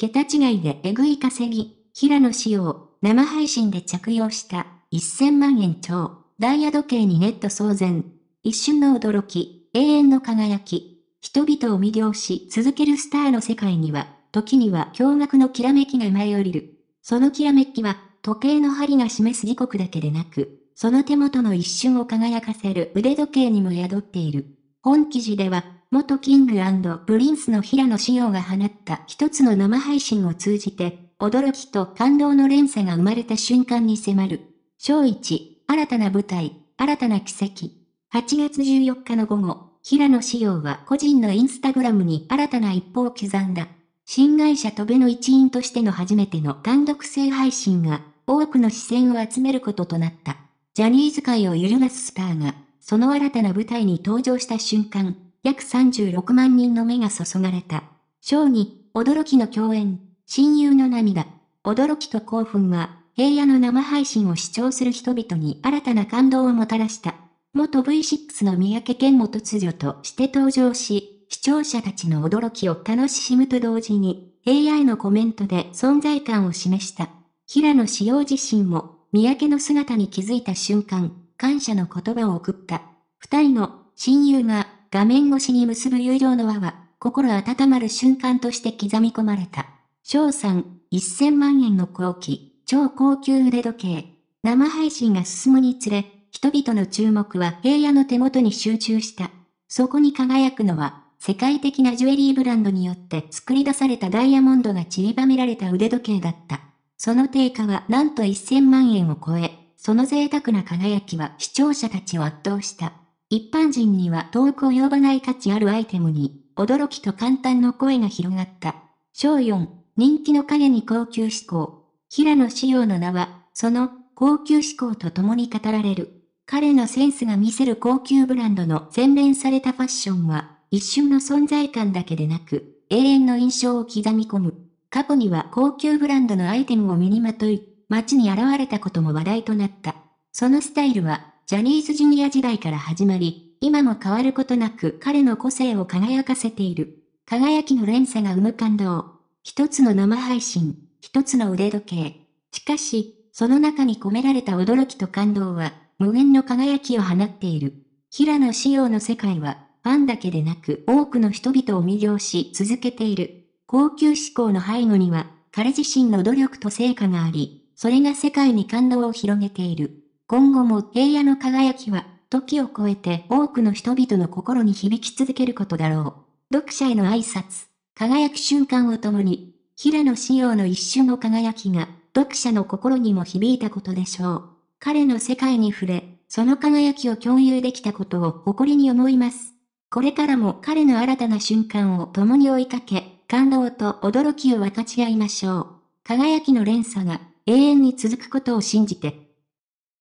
桁違いでえぐい稼ぎ、平野仕様、生配信で着用した、1000万円超、ダイヤ時計にネット騒然、一瞬の驚き、永遠の輝き、人々を魅了し続けるスターの世界には、時には驚愕のきらめきが舞い降りる。そのきらめきは、時計の針が示す時刻だけでなく、その手元の一瞬を輝かせる腕時計にも宿っている。本記事では、元キングプリンスの平野紫耀が放った一つの生配信を通じて、驚きと感動の連鎖が生まれた瞬間に迫る。小1、新たな舞台、新たな奇跡。8月14日の午後、平野紫耀は個人のインスタグラムに新たな一歩を刻んだ。新会社トベの一員としての初めての単独制配信が、多くの視線を集めることとなった。ジャニーズ界を揺るがすスターが、その新たな舞台に登場した瞬間、約36万人の目が注がれた。ショーに、驚きの共演、親友の涙、驚きと興奮は、平野の生配信を視聴する人々に新たな感動をもたらした。元 V6 の三宅健も突如として登場し、視聴者たちの驚きを楽しむと同時に、AI のコメントで存在感を示した。平野志陽自身も、三宅の姿に気づいた瞬間、感謝の言葉を送った。二人の親友が画面越しに結ぶ友情の輪は、心温まる瞬間として刻み込まれた。翔さん、1000万円の後期、超高級腕時計。生配信が進むにつれ、人々の注目は平野の手元に集中した。そこに輝くのは、世界的なジュエリーブランドによって作り出されたダイヤモンドが散りばめられた腕時計だった。その定価はなんと1000万円を超え、その贅沢な輝きは視聴者たちを圧倒した。一般人には遠く及ばない価値あるアイテムに、驚きと簡単の声が広がった。小4、人気の影に高級志向。平野紫耀の名は、その、高級志向と共に語られる。彼のセンスが見せる高級ブランドの洗練されたファッションは、一瞬の存在感だけでなく、永遠の印象を刻み込む。過去には高級ブランドのアイテムを身にまとい、街に現れたことも話題となった。そのスタイルは、ジャニーズジュニア時代から始まり、今も変わることなく彼の個性を輝かせている。輝きの連鎖が生む感動。一つの生配信、一つの腕時計。しかし、その中に込められた驚きと感動は、無限の輝きを放っている。平野紫耀の世界は、ファンだけでなく多くの人々を魅了し続けている。高級志向の背後には、彼自身の努力と成果があり、それが世界に感動を広げている。今後も平野の輝きは、時を超えて多くの人々の心に響き続けることだろう。読者への挨拶、輝く瞬間を共に、平野仕様の一瞬の輝きが、読者の心にも響いたことでしょう。彼の世界に触れ、その輝きを共有できたことを誇りに思います。これからも彼の新たな瞬間を共に追いかけ、感動と驚きを分かち合いましょう。輝きの連鎖が永遠に続くことを信じて。